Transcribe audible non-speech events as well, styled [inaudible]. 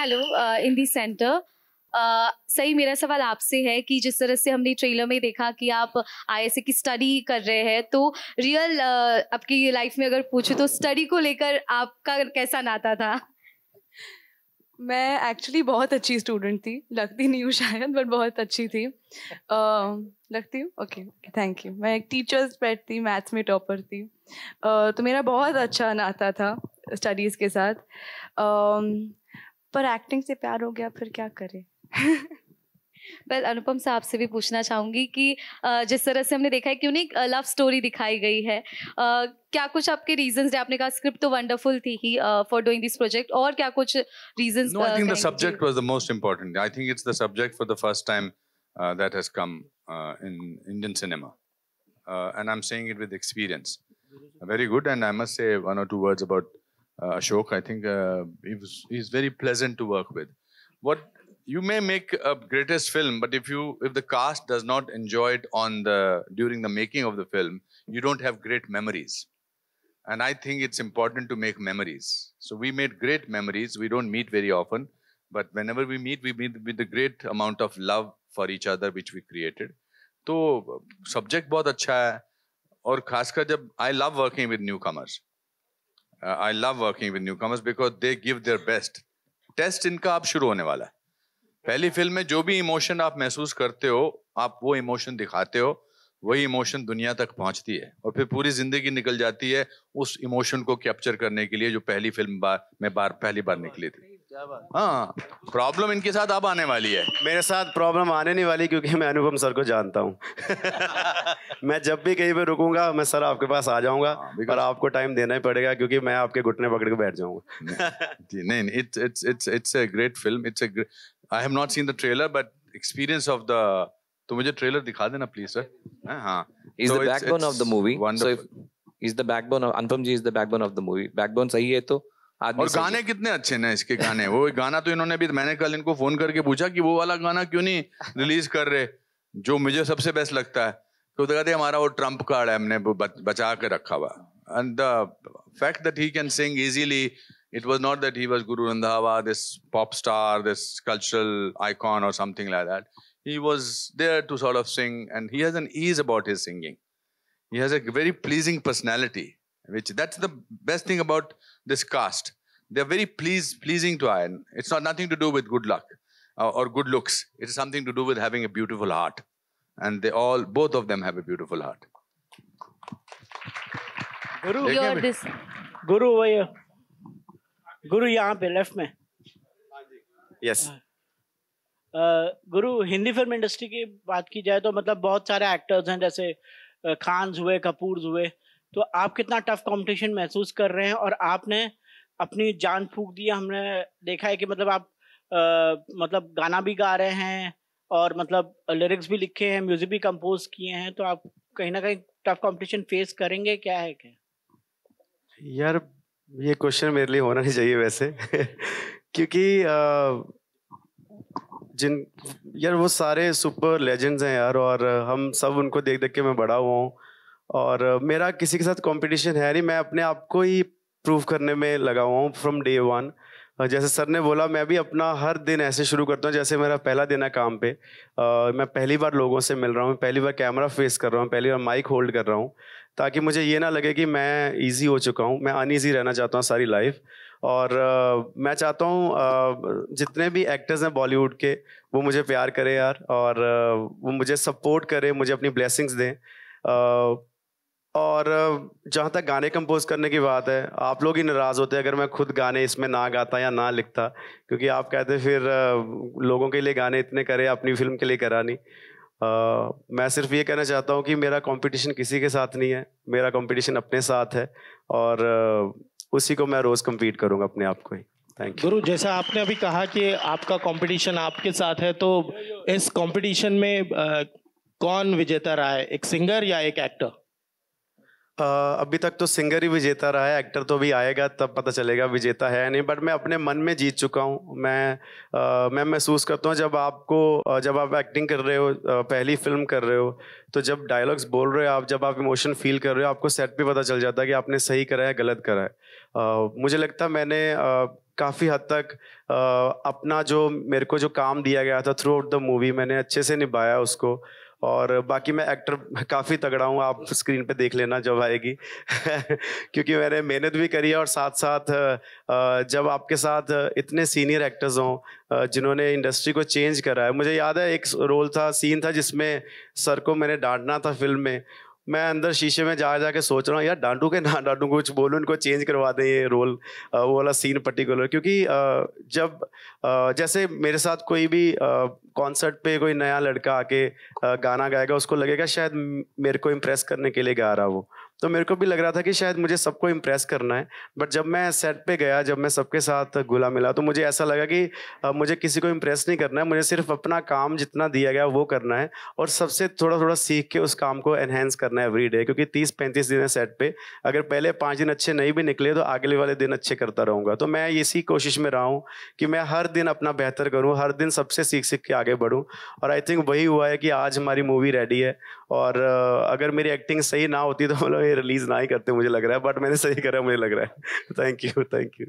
Hello in the centre सही मेरा सवाल आपसे है कि जिस तरह से हमने ट्रेलर में देखा कि आप आई की स्टडी कर रहे हैं तो रियल uh, आपकी लाइफ में अगर पूछे तो स्टडी को लेकर आपका कैसा नाता था मैं एक्चुअली बहुत अच्छी स्टूडेंट थी लगती नहीं हूँ शायद बट बहुत अच्छी थी uh, लगती हूँ ओके थैंक यू मैं एक टीचर्स पेट थी मैथ्स में टॉपर थी uh, तो मेरा बहुत अच्छा नाता था स्टडीज़ के साथ uh, पर एक्टिंग से प्यार हो गया फिर क्या करें पर अनुपम साहब से भी पूछना चाहूंगी कि जिस तरह से हमने देखा है कि यूनिक लव स्टोरी दिखाई गई है क्या कुछ आपके रीजंस आपने कहा स्क्रिप्ट तो वंडरफुल थी ही फॉर डूइंग दिस प्रोजेक्ट और क्या कुछ reasons no I think the subject was the most important I think it's the subject for the first time that has come in Indian cinema and I am saying it with experience very good and I must say one or two words about Uh, Ashok. I think uh, he was, he's very pleasant to work with. What you may make a greatest film, but if you if the cast does not enjoy it on the during the making of the film, you don't have great memories. And I think it's important to make memories. So we made great memories. We don't meet very often, but whenever we meet, we meet with a great amount of love for each other, which we created. So uh, subject बहुत अच्छा है और खासकर जब I love working with newcomers. I love working with newcomers because they give their best test इनका अब शुरू होने वाला है पहली फिल्म में जो भी इमोशन आप महसूस करते हो आप वो इमोशन दिखाते हो वही इमोशन दुनिया तक पहुंचती है और फिर पूरी जिंदगी निकल जाती है उस इमोशन को कैप्चर करने के लिए जो पहली फिल्म बार में बार पहली बार निकली थी हाँ प्रॉब्लम इनके साथ अब आने वाली है मेरे साथ प्रॉब्लम आने नहीं वाली क्योंकि मैं अनुपम सर को जानता हूँ [laughs] मैं जब भी कहीं पे रुकूंगा मैं सर आपके पास आ जाऊंगा पर हाँ, आपको टाइम देना ही पड़ेगा क्योंकि मैं आपके घुटने पकड़ के बैठ जाऊंगा [laughs] जी नहीं it's it's it's it's a great film it's a I have not seen the trailer but experience of the तो मुझे ट्रेलर दिखा देना प्लीज सर हाँ is the backbone of the movie is the backbone Anupam ji is the backbone of the movie backbone सही है तो और गाने कितने अच्छे ना इसके गाने वो गाना तो इन्होंने भी मैंने कल इनको फोन करके पूछा कि वो वाला गाना क्यों नहीं रिलीज कर रहे जो मुझे सबसे बेस्ट लगता है तो कहते हमारा वो ट्रम्प कार्ड है हमने बचा के रखा हुआ and the fact that he can sing easily it was not that he was Guru Randhawa this pop star this cultural icon or something like that he was there to sort of sing and he has an ease about his singing he has a very pleasing personality which that's the best thing about this caste. They're very please, pleasing to eye. It's not nothing to do with good luck uh, or good looks. It is something to do with having a beautiful heart. And they all, both of them have a beautiful heart. Guru, you this. Guru where? here. Guru यहाँ पे left में yes yes. गुरु Hindi film industry की बात की जाए तो मतलब बहुत सारे एक्टर्स हैं जैसे खान्स हुए कपूर्स हुए तो आप कितना टफ कंपटीशन महसूस कर रहे हैं और आपने अपनी जान फूक दी हमने देखा है कि मतलब आप आ, मतलब गाना भी गा रहे हैं और मतलब लिरिक्स भी लिखे हैं म्यूजिक भी कंपोज किए हैं तो आप कहीं ना कहीं टफ कंपटीशन फेस करेंगे क्या है क्या यार ये क्वेश्चन मेरे लिए होना नहीं चाहिए वैसे [laughs] क्योंकि जिन यार वो सारे सुपर लेजेंड्स हैं यार और हम सब उनको देख देख के मैं बड़ा हुआ हूँ और मेरा किसी के साथ कंपटीशन है नहीं मैं अपने आप को ही प्रूव करने में लगा हुआ हूँ फ्रॉम डे वन जैसे सर ने बोला मैं भी अपना हर दिन ऐसे शुरू करता हूँ जैसे मेरा पहला दिन है काम पे आ, मैं पहली बार लोगों से मिल रहा हूँ पहली बार कैमरा फेस कर रहा हूँ पहली बार माइक होल्ड कर रहा हूँ ताकि मुझे ये ना लगे कि मैं ईजी हो चुका हूँ मैं अनईजी रहना चाहता हूँ सारी लाइफ और आ, मैं चाहता हूँ जितने भी एक्टर्स हैं बॉलीवुड के वो मुझे प्यार करें यार और आ, वो मुझे सपोर्ट करें मुझे अपनी ब्लेसिंग्स दें और जहाँ तक गाने कंपोज करने की बात है आप लोग ही नाराज़ होते हैं अगर मैं खुद गाने इसमें ना गाता या ना लिखता क्योंकि आप कहते फिर लोगों के लिए गाने इतने करे अपनी फिल्म के लिए करा नहीं आ, मैं सिर्फ ये कहना चाहता हूँ कि मेरा कंपटीशन किसी के साथ नहीं है मेरा कंपटीशन अपने साथ है और उसी को मैं रोज़ कम्पीट करूँगा अपने आप को ही थैंक गुरु जैसा आपने अभी कहा कि आपका कंपटीशन आपके साथ है तो इस कंपटीशन में आ, कौन विजेता रहा है एक सिंगर या एक एक्टर अभी तक तो सिंगर ही विजेता रहा है एक्टर तो भी आएगा तब पता चलेगा विजेता है नहीं बट मैं अपने मन में जीत चुका हूँ मैं आ, मैं महसूस करता हूँ जब आपको जब आप एक्टिंग कर रहे हो पहली फिल्म कर रहे हो तो जब डायलॉग्स बोल रहे हो आप जब आप इमोशन फील कर रहे हो आपको सेट पे पता चल जाता है कि आपने सही करा है गलत करा है आ, मुझे लगता है मैंने आ, काफ़ी हद तक आ, अपना जो मेरे को जो काम दिया गया था थ्रू आउट द मूवी मैंने अच्छे से निभाया उसको और बाकी मैं एक्टर काफ़ी तगड़ा हूँ आप स्क्रीन पे देख लेना जब आएगी [laughs] क्योंकि मैंने मेहनत भी करी है और साथ साथ जब आपके साथ इतने सीनियर एक्टर्स हों जिन्होंने इंडस्ट्री को चेंज करा है मुझे याद है एक रोल था सीन था जिसमें सर को मैंने डांटना था फिल्म में मैं अंदर शीशे में जा जाके सोच रहा हूँ यार डांडू के ना डांडू कुछ बोलूँ इनको चेंज करवा दें ये रोल वो वाला सीन पर्टिकुलर क्योंकि जब जैसे मेरे साथ कोई भी कॉन्सर्ट पे कोई नया लड़का आके गाना गाएगा उसको लगेगा शायद मेरे को इम्प्रेस करने के लिए गा रहा वो तो मेरे को भी लग रहा था कि शायद मुझे सबको इम्प्रेस करना है बट जब मैं सेट पे गया जब मैं सबके साथ घुला मिला तो मुझे ऐसा लगा कि मुझे किसी को इम्प्रेस नहीं करना है मुझे सिर्फ अपना काम जितना दिया गया वो करना है और सबसे थोड़ा थोड़ा सीख के उस काम को एनहेंस करना है एवरी डे क्योंकि तीस पैंतीस दिन है सेट पे अगर पहले पाँच दिन अच्छे नहीं भी निकले तो अगले वाले दिन अच्छे करता रहूँगा तो मैं इसी कोशिश में रहा हूँ कि मैं हर दिन अपना बेहतर करूँ हर दिन सबसे सीख सीख के आगे बढ़ूँ और आई थिंक वही हुआ है कि आज हमारी मूवी रेडी है और अगर मेरी एक्टिंग सही ना होती तो मतलब ये रिलीज़ ना ही करते मुझे लग रहा है बट मैंने सही करा मुझे लग रहा है थैंक यू थैंक यू